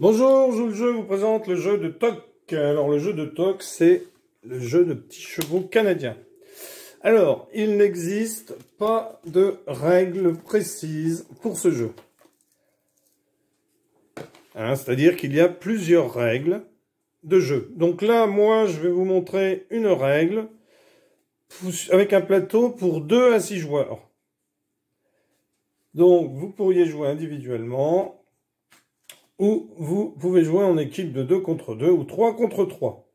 Bonjour, je vous présente le jeu de Toc. Alors le jeu de Toc, c'est le jeu de petits chevaux canadiens. Alors, il n'existe pas de règles précises pour ce jeu. Hein, c'est-à-dire qu'il y a plusieurs règles de jeu. Donc là, moi, je vais vous montrer une règle avec un plateau pour 2 à 6 joueurs. Donc, vous pourriez jouer individuellement ou vous pouvez jouer en équipe de 2 contre 2 ou 3 contre 3,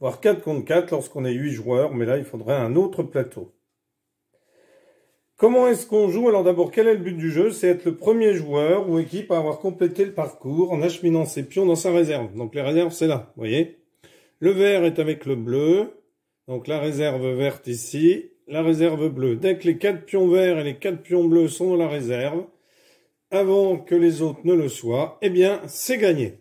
voire 4 contre 4 lorsqu'on est 8 joueurs, mais là il faudrait un autre plateau. Comment est-ce qu'on joue Alors d'abord, quel est le but du jeu C'est être le premier joueur ou équipe à avoir complété le parcours en acheminant ses pions dans sa réserve. Donc les réserves, c'est là, vous voyez Le vert est avec le bleu, donc la réserve verte ici, la réserve bleue. Dès que les quatre pions verts et les quatre pions bleus sont dans la réserve, avant que les autres ne le soient, eh bien, c'est gagné.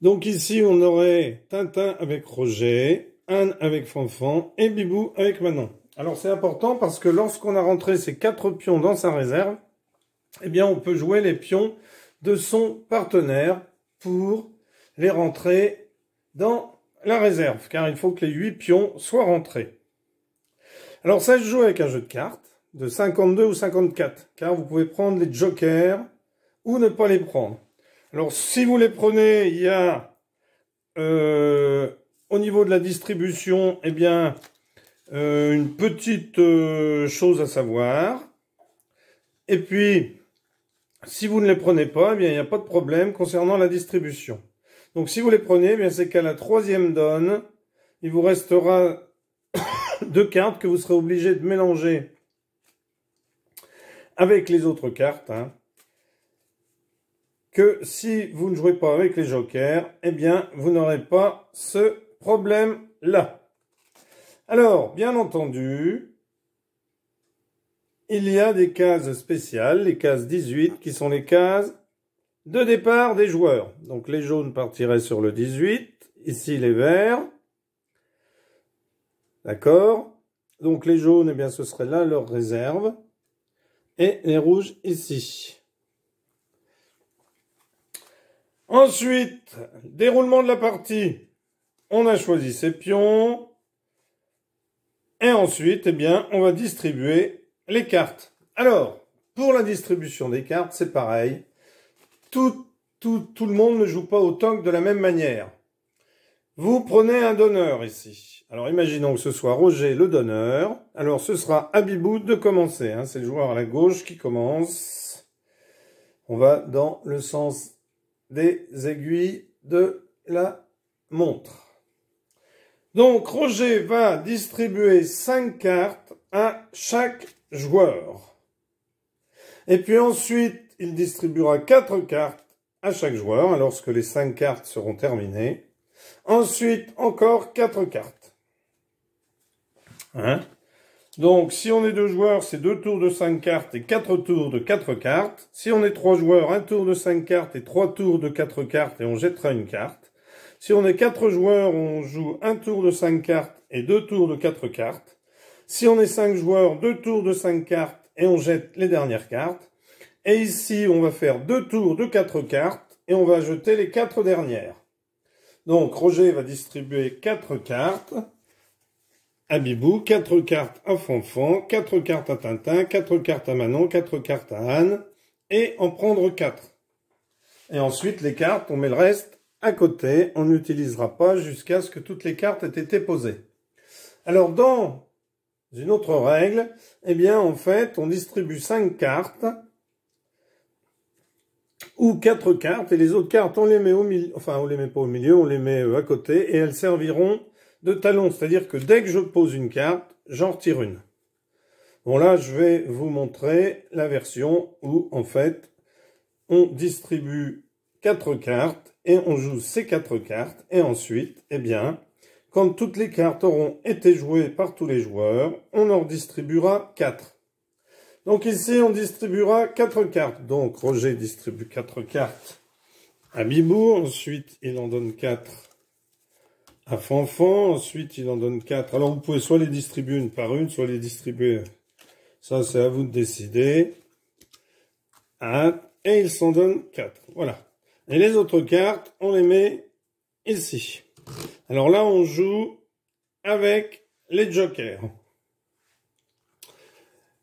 Donc ici, on aurait Tintin avec Roger, Anne avec Fanfan et Bibou avec Manon. Alors c'est important parce que lorsqu'on a rentré ces quatre pions dans sa réserve, eh bien, on peut jouer les pions de son partenaire pour les rentrer dans la réserve, car il faut que les huit pions soient rentrés. Alors ça je joue avec un jeu de cartes de 52 ou 54, car vous pouvez prendre les jokers ou ne pas les prendre. Alors si vous les prenez, il y a euh, au niveau de la distribution, eh bien, euh, une petite euh, chose à savoir. Et puis, si vous ne les prenez pas, eh bien, il n'y a pas de problème concernant la distribution. Donc si vous les prenez, eh bien c'est qu'à la troisième donne, il vous restera deux cartes que vous serez obligé de mélanger avec les autres cartes, hein, que si vous ne jouez pas avec les jokers, eh bien, vous n'aurez pas ce problème-là. Alors, bien entendu, il y a des cases spéciales, les cases 18, qui sont les cases de départ des joueurs. Donc les jaunes partiraient sur le 18, ici les verts. D'accord Donc les jaunes, eh bien ce serait là leur réserve et les rouges ici. Ensuite, déroulement de la partie. On a choisi ses pions. Et ensuite, eh bien, on va distribuer les cartes. Alors, pour la distribution des cartes, c'est pareil. Tout, tout, tout le monde ne joue pas au tank de la même manière. Vous prenez un donneur ici. Alors imaginons que ce soit Roger le donneur. Alors ce sera Abibou de commencer. Hein. C'est le joueur à la gauche qui commence. On va dans le sens des aiguilles de la montre. Donc Roger va distribuer cinq cartes à chaque joueur. Et puis ensuite, il distribuera quatre cartes à chaque joueur lorsque les cinq cartes seront terminées. Ensuite, encore 4 cartes. Hein? Donc, si on est 2 joueurs, c'est 2 tours de 5 cartes et 4 tours de 4 cartes. Si on est 3 joueurs, 1 tour de 5 cartes et 3 tours de 4 cartes et on jettera une carte. Si on est 4 joueurs, on joue 1 tour de 5 cartes et 2 tours de 4 cartes. Si on est 5 joueurs, 2 tours de 5 cartes et on jette les dernières cartes. Et ici, on va faire 2 tours de 4 cartes et on va jeter les 4 dernières. Donc Roger va distribuer quatre cartes à Bibou, quatre cartes à Fonfon, 4 cartes à Tintin, 4 cartes à Manon, quatre cartes à Anne, et en prendre 4. Et ensuite, les cartes, on met le reste à côté, on n'utilisera pas jusqu'à ce que toutes les cartes aient été posées. Alors dans une autre règle, eh bien en fait, on distribue 5 cartes, ou quatre cartes, et les autres cartes, on les met au milieu, enfin, on les met pas au milieu, on les met euh, à côté, et elles serviront de talons, C'est-à-dire que dès que je pose une carte, j'en retire une. Bon, là, je vais vous montrer la version où, en fait, on distribue quatre cartes, et on joue ces quatre cartes, et ensuite, eh bien, quand toutes les cartes auront été jouées par tous les joueurs, on en distribuera quatre. Donc ici, on distribuera 4 cartes. Donc Roger distribue 4 cartes à Bibou. Ensuite, il en donne 4 à Fanfan. Ensuite, il en donne 4. Alors vous pouvez soit les distribuer une par une, soit les distribuer. Ça, c'est à vous de décider. et il s'en donne 4. Voilà. Et les autres cartes, on les met ici. Alors là, on joue avec les jokers.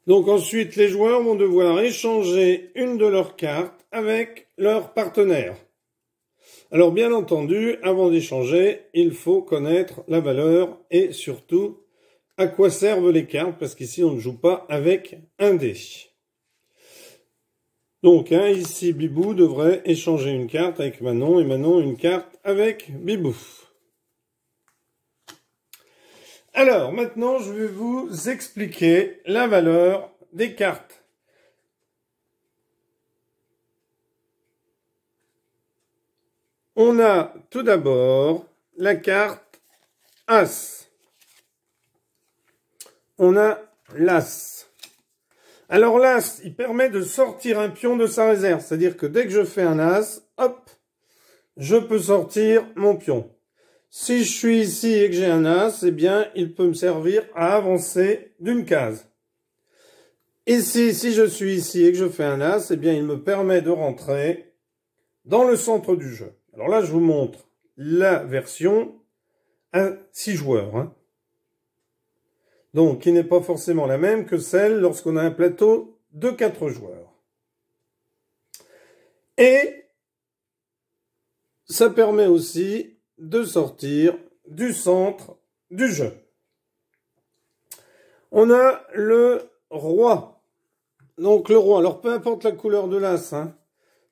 Donc ensuite, les joueurs vont devoir échanger une de leurs cartes avec leur partenaire. Alors bien entendu, avant d'échanger, il faut connaître la valeur et surtout à quoi servent les cartes, parce qu'ici on ne joue pas avec un dé. Donc hein, ici, Bibou devrait échanger une carte avec Manon et Manon une carte avec Bibou. Alors, maintenant, je vais vous expliquer la valeur des cartes. On a tout d'abord la carte As. On a l'As. Alors l'As, il permet de sortir un pion de sa réserve. C'est-à-dire que dès que je fais un As, hop, je peux sortir mon pion. Si je suis ici et que j'ai un as, eh bien, il peut me servir à avancer d'une case. Ici, si je suis ici et que je fais un as, eh bien, il me permet de rentrer dans le centre du jeu. Alors là, je vous montre la version à 6 joueurs. Hein. Donc, qui n'est pas forcément la même que celle lorsqu'on a un plateau de 4 joueurs. Et ça permet aussi de sortir du centre du jeu. On a le roi. Donc le roi, alors peu importe la couleur de l'as, hein.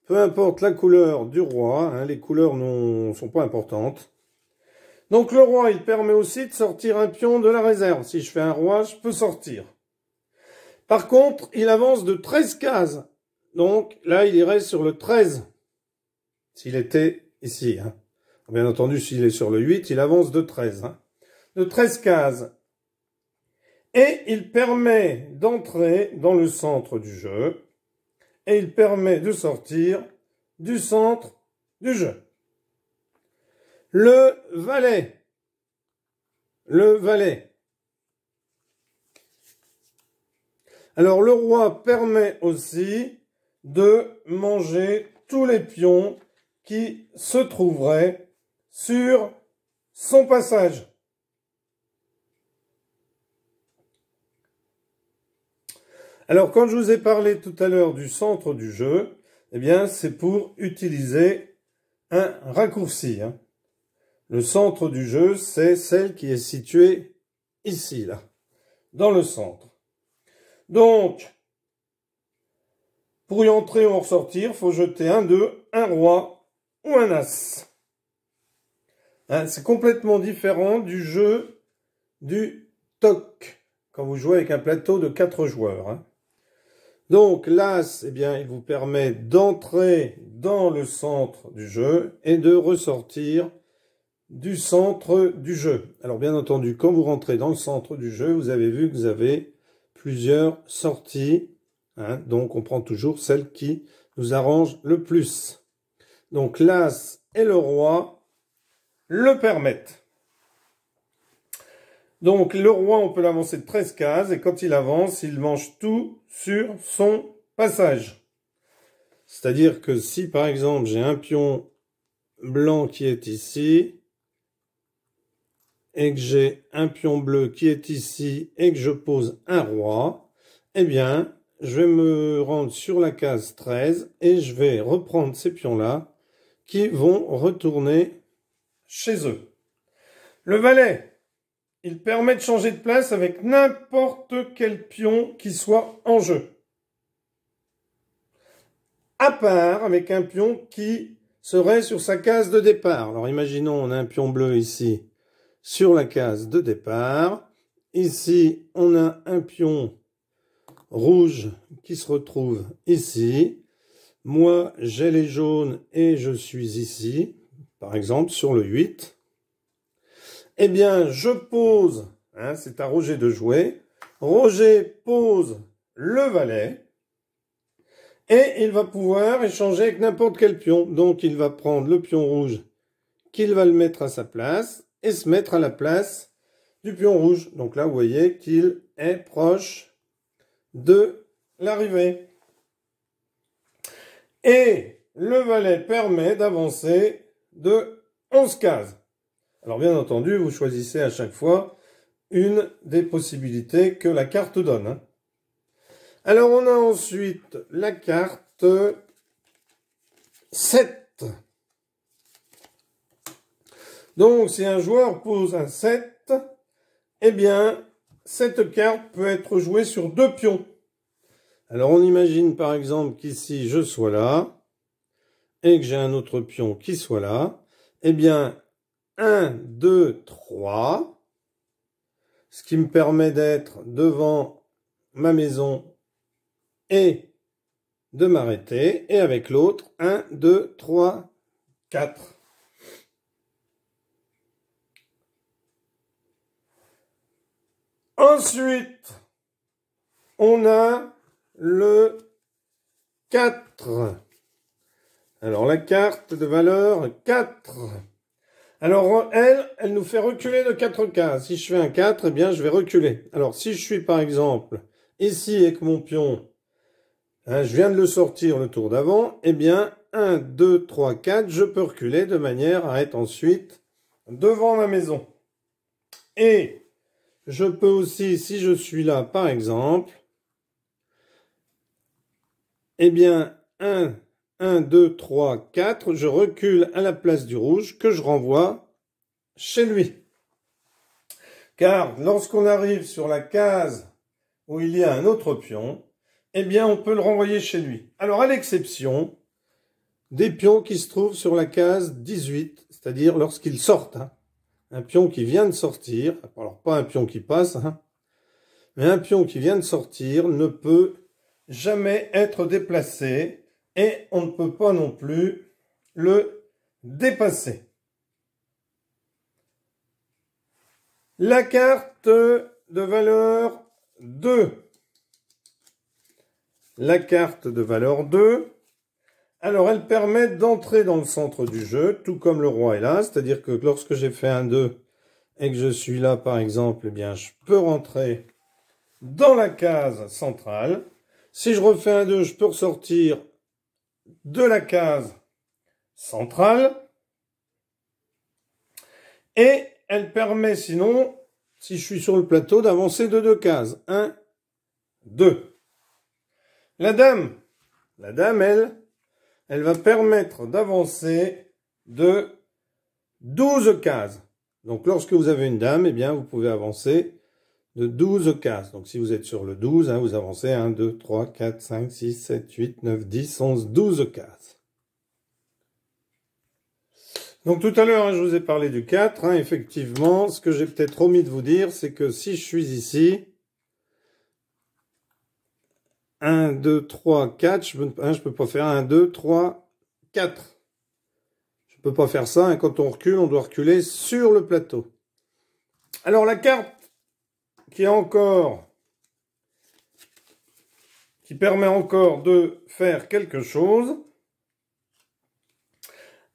peu importe la couleur du roi, hein. les couleurs ne sont pas importantes. Donc le roi, il permet aussi de sortir un pion de la réserve. Si je fais un roi, je peux sortir. Par contre, il avance de 13 cases. Donc là, il irait sur le 13. S'il était ici. Hein. Bien entendu, s'il est sur le 8, il avance de 13. Hein. De 13 cases. Et il permet d'entrer dans le centre du jeu. Et il permet de sortir du centre du jeu. Le valet. Le valet. Alors le roi permet aussi de manger tous les pions qui se trouveraient sur son passage. Alors, quand je vous ai parlé tout à l'heure du centre du jeu, eh bien, c'est pour utiliser un raccourci. Hein. Le centre du jeu, c'est celle qui est située ici, là, dans le centre. Donc, pour y entrer ou en ressortir, faut jeter un 2, un roi ou un as. Hein, c'est complètement différent du jeu du toc, quand vous jouez avec un plateau de 4 joueurs. Hein. Donc l'as, eh bien, il vous permet d'entrer dans le centre du jeu et de ressortir du centre du jeu. Alors bien entendu, quand vous rentrez dans le centre du jeu, vous avez vu que vous avez plusieurs sorties. Hein. donc on prend toujours celle qui nous arrange le plus. Donc l'as et le roi le permettent. Donc le roi, on peut l'avancer de 13 cases, et quand il avance, il mange tout sur son passage. C'est-à-dire que si par exemple j'ai un pion blanc qui est ici, et que j'ai un pion bleu qui est ici, et que je pose un roi, eh bien, je vais me rendre sur la case 13, et je vais reprendre ces pions-là, qui vont retourner chez eux. Le valet, il permet de changer de place avec n'importe quel pion qui soit en jeu. À part avec un pion qui serait sur sa case de départ. Alors imaginons, on a un pion bleu ici sur la case de départ. Ici, on a un pion rouge qui se retrouve ici. Moi, j'ai les jaunes et je suis ici par exemple sur le 8, eh bien je pose, hein, c'est à Roger de jouer, Roger pose le valet, et il va pouvoir échanger avec n'importe quel pion. Donc il va prendre le pion rouge, qu'il va le mettre à sa place, et se mettre à la place du pion rouge. Donc là, vous voyez qu'il est proche de l'arrivée. Et le valet permet d'avancer de 11 cases. Alors bien entendu, vous choisissez à chaque fois une des possibilités que la carte donne. Hein. Alors on a ensuite la carte 7. Donc si un joueur pose un 7, eh bien cette carte peut être jouée sur deux pions. Alors on imagine par exemple qu'ici je sois là, et que j'ai un autre pion qui soit là, et eh bien, 1, 2, 3, ce qui me permet d'être devant ma maison et de m'arrêter, et avec l'autre, 1, 2, 3, 4. Ensuite, on a le 4. Alors la carte de valeur 4. Alors elle, elle nous fait reculer de 4 cases. Si je fais un 4, eh bien je vais reculer. Alors si je suis par exemple ici avec mon pion, hein, je viens de le sortir le tour d'avant, eh bien 1, 2, 3, 4, je peux reculer de manière à être ensuite devant la maison. Et je peux aussi, si je suis là par exemple, eh bien 1, 1, 2, 3, 4, je recule à la place du rouge que je renvoie chez lui. Car lorsqu'on arrive sur la case où il y a un autre pion, eh bien on peut le renvoyer chez lui. Alors à l'exception des pions qui se trouvent sur la case 18, c'est-à-dire lorsqu'ils sortent. Hein. Un pion qui vient de sortir, alors pas un pion qui passe, hein, mais un pion qui vient de sortir ne peut jamais être déplacé et on ne peut pas non plus le dépasser. La carte de valeur 2. La carte de valeur 2, alors elle permet d'entrer dans le centre du jeu, tout comme le roi est là, c'est-à-dire que lorsque j'ai fait un 2 et que je suis là par exemple, eh bien je peux rentrer dans la case centrale. Si je refais un 2, je peux ressortir de la case centrale. Et elle permet sinon, si je suis sur le plateau, d'avancer de deux cases. 1, 2. La dame, la dame, elle, elle va permettre d'avancer de 12 cases. Donc lorsque vous avez une dame, eh bien, vous pouvez avancer de 12 cases. Donc si vous êtes sur le 12, hein, vous avancez 1, 2, 3, 4, 5, 6, 7, 8, 9, 10, 11, 12 cases. Donc tout à l'heure, hein, je vous ai parlé du 4. Hein. effectivement, ce que j'ai peut-être omis de vous dire, c'est que si je suis ici, 1, 2, 3, 4, je ne peux, pas faire 1, 2, 3, 4. Je ne peux pas faire ça, quand on recule, on doit reculer sur le plateau. Alors la carte qui est encore, qui permet encore de faire quelque chose,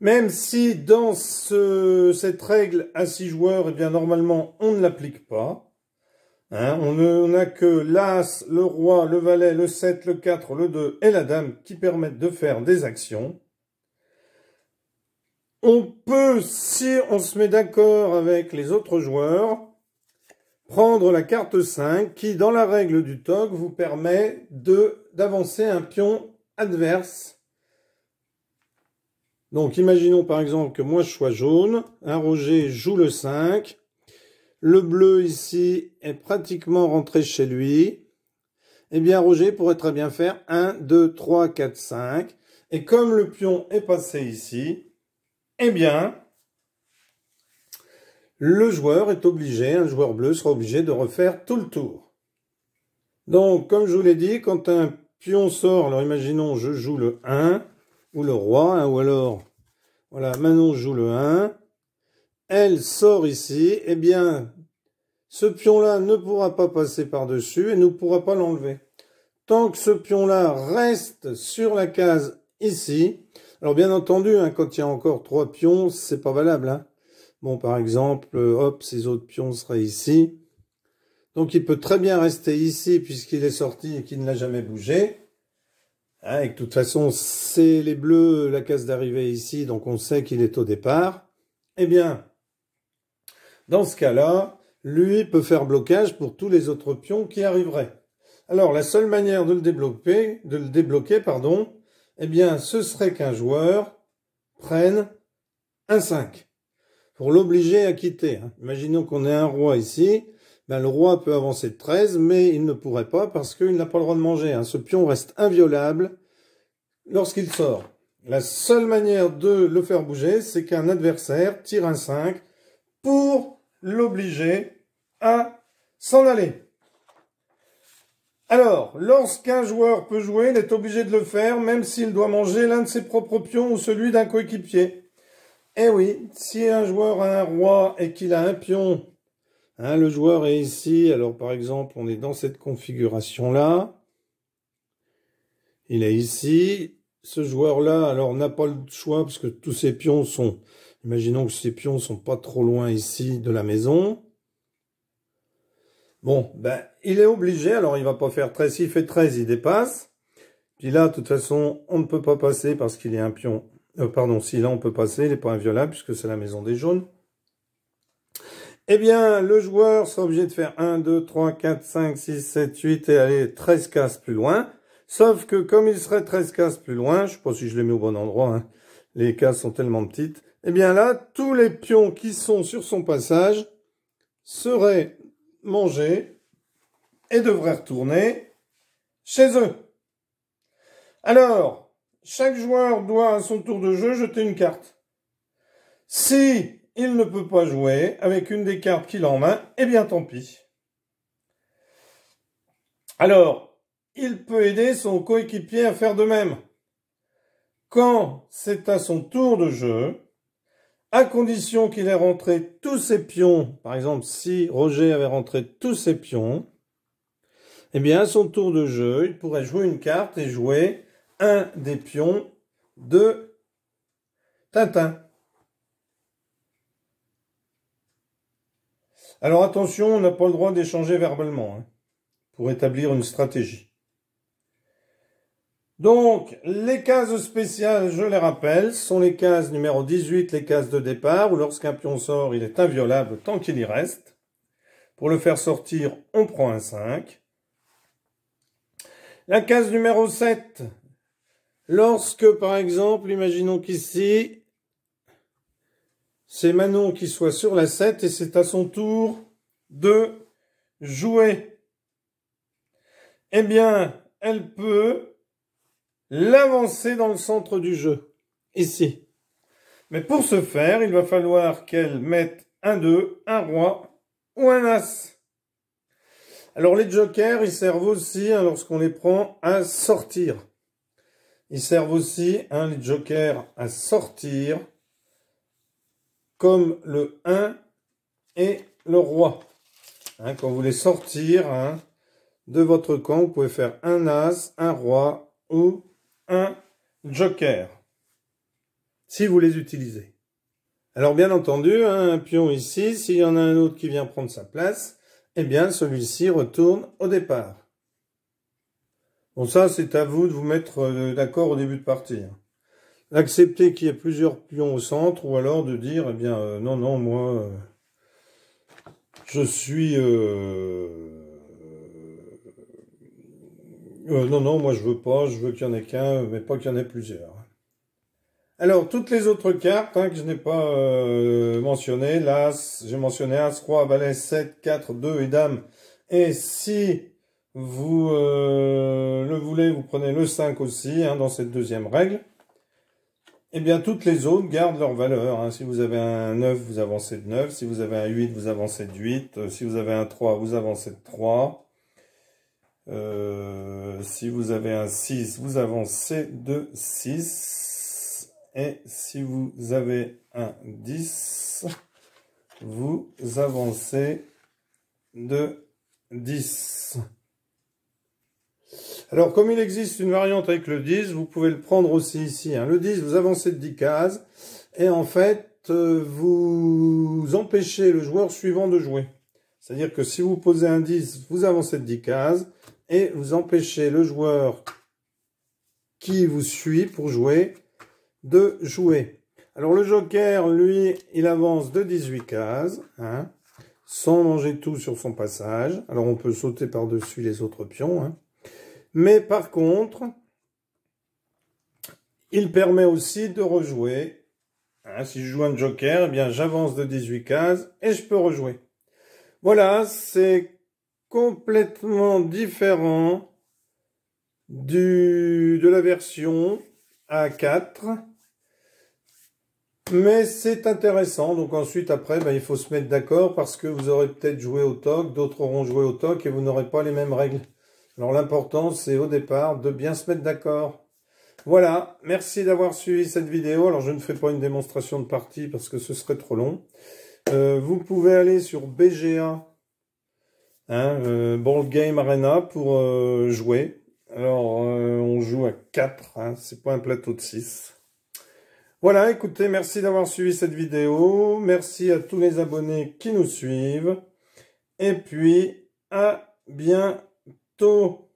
même si dans cette règle à 6 joueurs, eh bien normalement on ne l'applique pas. Hein, on n'a que l'As, le Roi, le Valet, le 7, le 4, le 2 et la Dame qui permettent de faire des actions. On peut, si on se met d'accord avec les autres joueurs, prendre la carte 5 qui, dans la règle du TOC, vous permet d'avancer un pion adverse. Donc imaginons par exemple que moi je sois jaune, un hein, Roger joue le 5, le bleu ici est pratiquement rentré chez lui, eh bien Roger pourrait très bien faire 1, 2, 3, 4, 5, et comme le pion est passé ici, eh bien le joueur est obligé, un joueur bleu sera obligé de refaire tout le tour. Donc, comme je vous l'ai dit, quand un pion sort, alors imaginons, je joue le 1, ou le roi, hein, ou alors, voilà, Manon joue le 1, elle sort ici, eh bien, ce pion-là ne pourra pas passer par-dessus et ne pourra pas l'enlever. Tant que ce pion-là reste sur la case ici, alors bien entendu, hein, quand il y a encore trois pions, c'est pas valable, hein, Bon, par exemple, euh, hop, ces autres pions seraient ici. Donc il peut très bien rester ici puisqu'il est sorti et qu'il ne l'a jamais bougé. Hein, et que, de toute façon, c'est les bleus, la case d'arrivée ici, donc on sait qu'il est au départ. Eh bien, dans ce cas-là, lui peut faire blocage pour tous les autres pions qui arriveraient. Alors la seule manière de le débloquer, de le débloquer, pardon, eh bien, ce serait qu'un joueur prenne un 5 pour l'obliger à quitter. Hein. Imaginons qu'on ait un roi ici, ben, le roi peut avancer de 13, mais il ne pourrait pas parce qu'il n'a pas le droit de manger. Hein. Ce pion reste inviolable lorsqu'il sort. La seule manière de le faire bouger, c'est qu'un adversaire tire un 5 pour l'obliger à s'en aller. Alors, lorsqu'un joueur peut jouer, il est obligé de le faire, même s'il doit manger l'un de ses propres pions ou celui d'un coéquipier. Eh oui, si un joueur a un roi et qu'il a un pion, hein, le joueur est ici, alors par exemple, on est dans cette configuration-là. Il est ici. Ce joueur-là, alors, n'a pas le choix parce que tous ses pions sont... Imaginons que ses pions sont pas trop loin ici de la maison. Bon, ben, il est obligé, alors il va pas faire 13. S'il fait 13, il dépasse. Puis là, de toute façon, on ne peut pas passer parce qu'il y a un pion euh, pardon, si là on peut passer, il points pas inviolable puisque c'est la maison des jaunes. Eh bien, le joueur sera obligé de faire 1, 2, 3, 4, 5, 6, 7, 8 et aller 13 cases plus loin. Sauf que comme il serait 13 cases plus loin, je ne sais pas si je l'ai mis au bon endroit, hein, les cases sont tellement petites, eh bien là, tous les pions qui sont sur son passage seraient mangés et devraient retourner chez eux. Alors, chaque joueur doit à son tour de jeu jeter une carte. Si il ne peut pas jouer avec une des cartes qu'il a en main, eh bien tant pis. Alors, il peut aider son coéquipier à faire de même. Quand c'est à son tour de jeu, à condition qu'il ait rentré tous ses pions, par exemple si Roger avait rentré tous ses pions, eh bien à son tour de jeu, il pourrait jouer une carte et jouer un des pions de Tintin. Alors attention, on n'a pas le droit d'échanger verbalement hein, pour établir une stratégie. Donc, les cases spéciales, je les rappelle, sont les cases numéro 18, les cases de départ, où lorsqu'un pion sort, il est inviolable tant qu'il y reste. Pour le faire sortir, on prend un 5. La case numéro 7, Lorsque, par exemple, imaginons qu'ici, c'est Manon qui soit sur la 7 et c'est à son tour de jouer. Eh bien, elle peut l'avancer dans le centre du jeu, ici. Mais pour ce faire, il va falloir qu'elle mette un 2, un roi ou un as. Alors les jokers, ils servent aussi, hein, lorsqu'on les prend, à sortir. Ils servent aussi, hein, les jokers, à sortir, comme le 1 et le roi. Hein, quand vous voulez sortir hein, de votre camp, vous pouvez faire un as, un roi ou un joker, si vous les utilisez. Alors bien entendu, un pion ici, s'il y en a un autre qui vient prendre sa place, eh bien celui-ci retourne au départ. Bon, ça, c'est à vous de vous mettre euh, d'accord au début de partie. Hein. Accepter qu'il y ait plusieurs pions au centre, ou alors de dire, eh bien, euh, non, non, moi, euh, je suis... non, non, moi, je veux pas, je veux qu'il y en ait qu'un, mais pas qu'il y en ait plusieurs. Alors, toutes les autres cartes hein, que je n'ai pas mentionnées, l'As, j'ai mentionné As, Roi, Valet, 7, 4, 2 et Dame, et si vous euh, le voulez, vous prenez le 5 aussi hein, dans cette deuxième règle. Eh bien, toutes les autres gardent leur valeur. Hein. Si vous avez un 9, vous avancez de 9. Si vous avez un 8, vous avancez de 8. Euh, si vous avez un 3, vous avancez de 3. Euh, si vous avez un 6, vous avancez de 6. Et si vous avez un 10, vous avancez de 10. Alors, comme il existe une variante avec le 10, vous pouvez le prendre aussi ici. Hein. Le 10, vous avancez de 10 cases, et en fait, euh, vous empêchez le joueur suivant de jouer. C'est-à-dire que si vous posez un 10, vous avancez de 10 cases, et vous empêchez le joueur qui vous suit pour jouer de jouer. Alors le joker, lui, il avance de 18 cases, hein, sans manger tout sur son passage. Alors on peut sauter par-dessus les autres pions, hein. Mais par contre, il permet aussi de rejouer. Hein, si je joue un joker, eh bien j'avance de 18 cases et je peux rejouer. Voilà, c'est complètement différent du, de la version A4. Mais c'est intéressant. Donc ensuite, après, ben, il faut se mettre d'accord parce que vous aurez peut-être joué au TOC, d'autres auront joué au TOC et vous n'aurez pas les mêmes règles. Alors l'important, c'est au départ de bien se mettre d'accord. Voilà, merci d'avoir suivi cette vidéo. Alors je ne fais pas une démonstration de partie parce que ce serait trop long. Euh, vous pouvez aller sur BGA, hein, euh, Ball Game Arena, pour euh, jouer. Alors on joue à 4, hein. c'est pas un plateau de 6. Voilà, écoutez, merci d'avoir suivi cette vidéo. Merci à tous les abonnés qui nous suivent. Et puis, à bien と